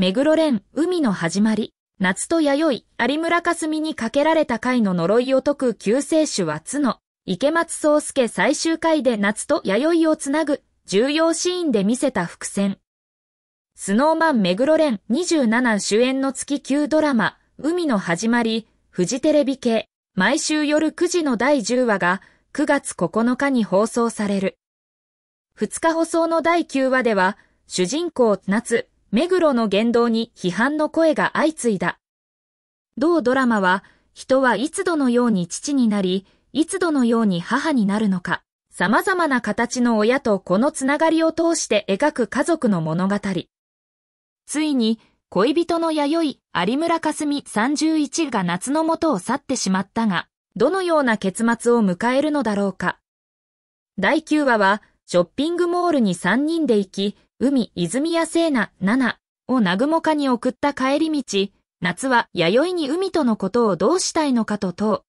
目黒蓮、海の始まり、夏と弥生、有村架純にかけられた回の呪いを解く救世主は角、池松壮介最終回で夏と弥生をつなぐ、重要シーンで見せた伏線。スノーマン目黒蓮27主演の月級ドラマ、海の始まり、フジテレビ系、毎週夜9時の第10話が9月9日に放送される。2日放送の第9話では、主人公夏目黒の言動に批判の声が相次いだ。同ドラマは、人はいつどのように父になり、いつどのように母になるのか、様々な形の親とこのつながりを通して描く家族の物語。ついに、恋人の弥生、有村架純31が夏の元を去ってしまったが、どのような結末を迎えるのだろうか。第9話は、ショッピングモールに3人で行き、海、泉谷聖奈、七、を南雲家に送った帰り道、夏は弥生に海とのことをどうしたいのかと問う。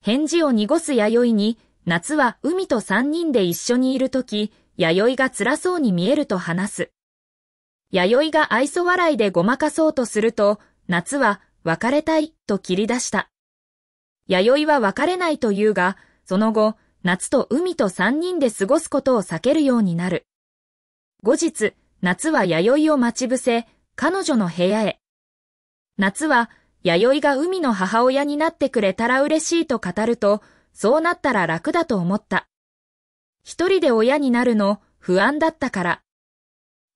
返事を濁す弥生に、夏は海と三人で一緒にいるとき、弥生が辛そうに見えると話す。弥生が愛想笑いでごまかそうとすると、夏は別れたいと切り出した。弥生は別れないと言うが、その後、夏と海と三人で過ごすことを避けるようになる。後日、夏は弥生を待ち伏せ、彼女の部屋へ。夏は、弥生が海の母親になってくれたら嬉しいと語ると、そうなったら楽だと思った。一人で親になるの、不安だったから。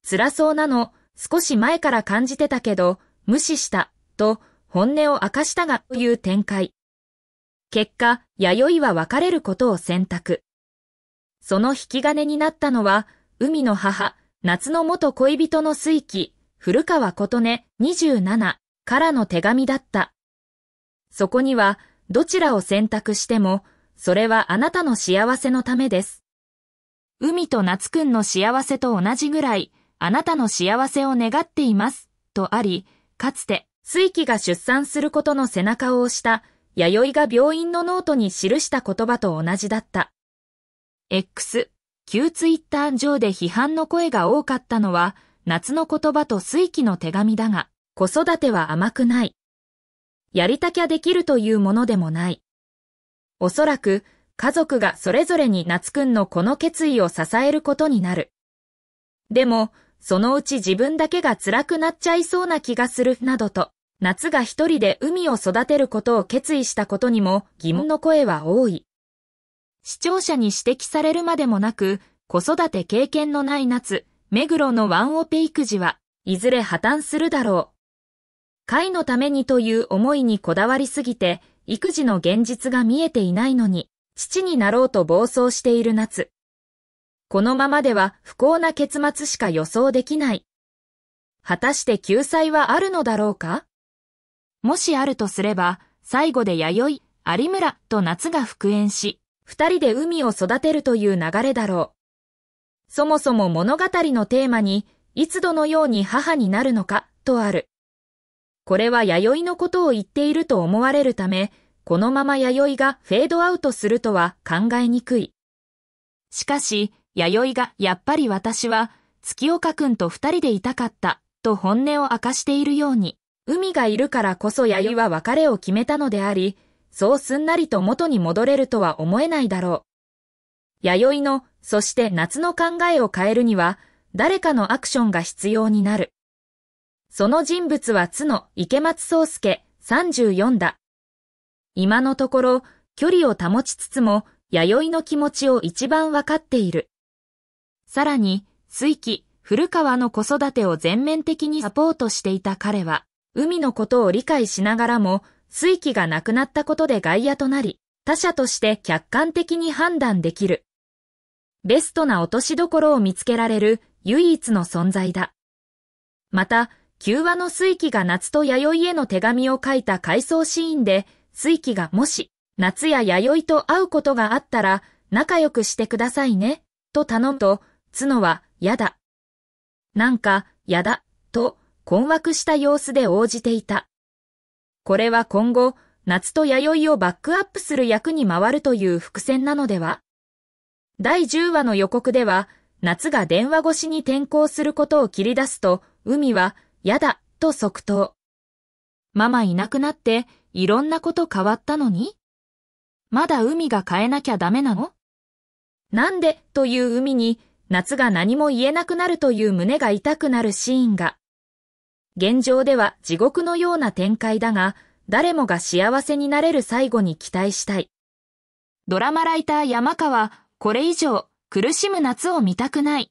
辛そうなの、少し前から感じてたけど、無視した、と、本音を明かしたが、という展開。結果、弥生は別れることを選択。その引き金になったのは、海の母、夏の元恋人の水記、古川琴音27からの手紙だった。そこには、どちらを選択しても、それはあなたの幸せのためです。海と夏くんの幸せと同じぐらい、あなたの幸せを願っています、とあり、かつて、水木が出産することの背中を押した、弥生が病院のノートに記した言葉と同じだった。X、旧ツイッター上で批判の声が多かったのは、夏の言葉と水気の手紙だが、子育ては甘くない。やりたきゃできるというものでもない。おそらく、家族がそれぞれに夏くんのこの決意を支えることになる。でも、そのうち自分だけが辛くなっちゃいそうな気がする、などと、夏が一人で海を育てることを決意したことにも疑問の声は多い。視聴者に指摘されるまでもなく、子育て経験のない夏、目黒のワンオペ育児は、いずれ破綻するだろう。会のためにという思いにこだわりすぎて、育児の現実が見えていないのに、父になろうと暴走している夏。このままでは不幸な結末しか予想できない。果たして救済はあるのだろうかもしあるとすれば、最後で弥生、有村と夏が復縁し、二人で海を育てるという流れだろう。そもそも物語のテーマに、いつどのように母になるのか、とある。これは弥生のことを言っていると思われるため、このまま弥生がフェードアウトするとは考えにくい。しかし、弥生が、やっぱり私は、月岡くんと二人でいたかった、と本音を明かしているように、海がいるからこそ弥生は別れを決めたのであり、そうすんなりと元に戻れるとは思えないだろう。弥生の、そして夏の考えを変えるには、誰かのアクションが必要になる。その人物は津の池松壮介34だ。今のところ、距離を保ちつつも、弥生の気持ちを一番わかっている。さらに、水気、古川の子育てを全面的にサポートしていた彼は、海のことを理解しながらも、水気がなくなったことで外野となり、他者として客観的に判断できる。ベストな落としどころを見つけられる唯一の存在だ。また、9話の水気が夏と弥生への手紙を書いた回想シーンで、水気がもし、夏や弥生と会うことがあったら、仲良くしてくださいね、と頼むと、角は、やだ。なんか、やだ、と、困惑した様子で応じていた。これは今後、夏と弥生をバックアップする役に回るという伏線なのでは第10話の予告では、夏が電話越しに転校することを切り出すと、海は、やだ、と即答。ママいなくなって、いろんなこと変わったのにまだ海が変えなきゃダメなのなんで、という海に、夏が何も言えなくなるという胸が痛くなるシーンが。現状では地獄のような展開だが、誰もが幸せになれる最後に期待したい。ドラマライター山川、これ以上苦しむ夏を見たくない。